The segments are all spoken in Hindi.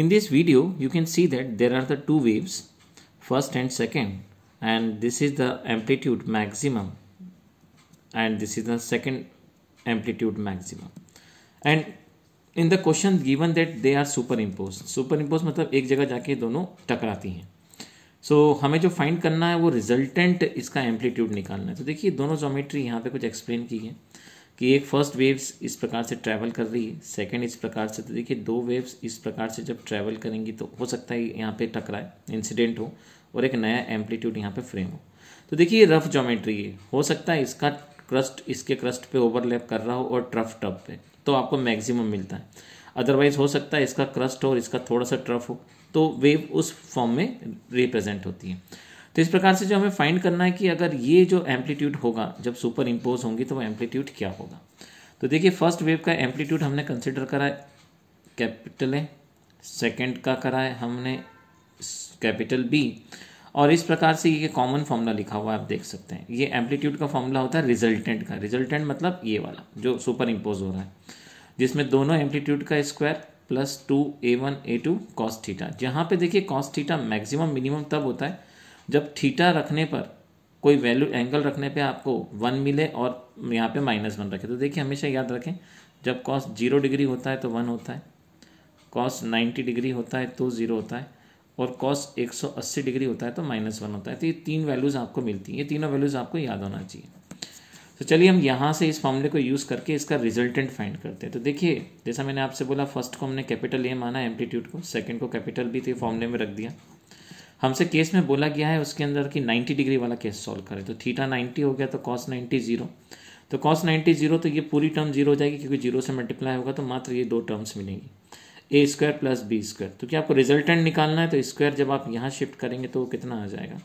In this video, you can see that there are the two waves, first and second, and this is the amplitude maximum, and this is the second amplitude maximum. And in the question given that they are superimposed superimposed matlab ek jagah एक जगह जाके दोनों टकराती सो so, हमें जो फाइंड करना है वो रिजल्टेंट इसका एम्पलीट्यूड निकालना है तो देखिए दोनों जोमेट्री यहाँ पे कुछ एक्सप्लेन की है कि एक फर्स्ट वेव्स इस प्रकार से ट्रैवल कर रही है सेकेंड इस प्रकार से तो देखिए दो वेव्स इस प्रकार से जब ट्रैवल करेंगी तो हो सकता है यहाँ पे टकराए इंसिडेंट हो और एक नया एम्पलीट्यूड यहाँ पे फ्रेम हो तो देखिए ये रफ जोमेट्री है हो सकता है इसका क्रस्ट इसके क्रस्ट पे ओवरलैप कर रहा हो और ट्रफ टप पे तो आपको मैक्सिमम मिलता है अदरवाइज हो सकता है इसका क्रस्ट हो और इसका थोड़ा सा ट्रफ हो तो वेव उस फॉर्म में रिप्रेजेंट होती है तो इस प्रकार से जो हमें फाइंड करना है कि अगर ये जो एम्पलीट्यूड होगा जब सुपर इम्पोज होंगी तो वो एम्पलीट्यूड क्या होगा तो देखिए फर्स्ट वेव का एम्पलीट्यूड हमने कंसिडर करा है कैपिटल ए सेकेंड का करा है हमने कैपिटल बी और इस प्रकार से ये कॉमन फॉर्मूला लिखा हुआ है आप देख सकते हैं ये एम्पलीट्यूड का फॉर्मूला होता है रिजल्टेंट का रिजल्टेंट मतलब ये वाला जो सुपर इम्पोज हो रहा है जिसमें दोनों एम्पलीट्यूड का square plus two A one A two cos theta जहाँ पे देखिए कॉस्ट थीटा मैक्सिमम मिनिमम तब होता है जब थीटा रखने पर कोई वैल्यू एंगल रखने पे आपको वन मिले और यहाँ पे माइनस वन रखे तो देखिए हमेशा याद रखें जब कॉस जीरो डिग्री होता है तो वन होता है कॉस नाइन्टी डिग्री होता है तो ज़ीरो होता है और कॉस एक सौ अस्सी डिग्री होता है तो माइनस वन होता है तो ये तीन वैल्यूज़ आपको मिलती हैं ये तीनों वैल्यूज़ आपको याद होना चाहिए तो चलिए हम यहाँ से इस फॉर्मूले को यूज़ करके इसका रिजल्टेंट फाइंड करते हैं तो देखिए जैसा मैंने आपसे बोला फर्स्ट को हमने कैपिटल ए माना एम्पलीट्यूड को सेकंड को कैपिटल बी तो ये फॉर्मूले में रख दिया हमसे केस में बोला गया है उसके अंदर कि 90 डिग्री वाला केस सॉल्व करें तो थीटा 90 हो गया तो कॉस 90 जीरो तो कॉस 90 जीरो तो ये पूरी टर्म जीरो हो जाएगी क्योंकि जीरो से मल्टीप्लाई होगा तो मात्र ये दो टर्म्स मिलेंगी A square plus B square तो क्या आपको रिजल्टेंट निकालना है तो स्क्वायर जब आप यहाँ शिफ्ट करेंगे तो वो कितना आ जाएगा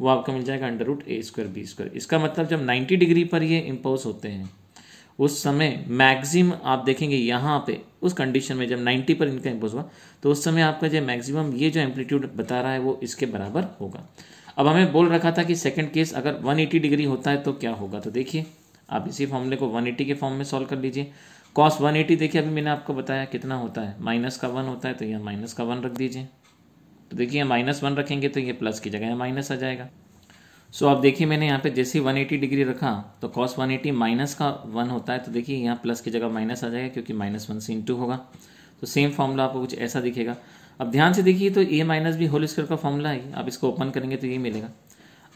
वो आपका मिल जाएगा under root A square B square इसका मतलब जब 90 डिग्री पर ये इम्पोज होते हैं उस समय मैक्सिम आप देखेंगे यहाँ पे उस कंडीशन में जब 90 पर इनका इम्पोज हुआ तो उस समय आपका जो मैक्सिमम ये जो एम्पलीट्यूड बता रहा है वो इसके बराबर होगा अब हमें बोल रखा था कि सेकंड केस अगर 180 डिग्री होता है तो क्या होगा तो देखिए आप इसी फॉर्मूले को 180 के फॉर्म में सॉल्व कर लीजिए कॉस 180 देखिए अभी मैंने आपको बताया कितना होता है माइनस का वन होता है तो यहाँ माइनस का वन रख दीजिए तो देखिए माइनस वन रखेंगे तो ये प्लस की जगह माइनस आ जाएगा सो so, आप देखिए मैंने यहाँ पे जैसे ही एटी डिग्री रखा तो कॉस 180 माइनस का वन होता है तो देखिए यहाँ प्लस की जगह माइनस आ जाएगा क्योंकि माइनस वन सीन टू होगा तो सेम फॉर्मूला आपको कुछ ऐसा दिखेगा अब ध्यान से देखिए तो A minus B whole square का फॉर्मूला है आप इसको ओपन करेंगे तो ये मिलेगा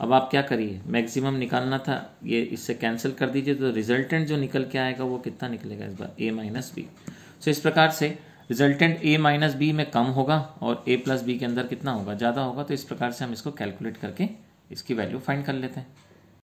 अब आप क्या करिए मैक्सिमम निकालना था ये इससे कैंसिल कर दीजिए तो रिजल्टेंट जो निकल के आएगा वो कितना निकलेगा इस बार ए माइनस बी सो इस प्रकार से रिजल्टेंट ए माइनस बी में कम होगा और ए प्लस बी के अंदर कितना होगा ज़्यादा होगा तो इस प्रकार से हम इसको कैलकुलेट करके इसकी वैल्यू फाइंड कर लेते हैं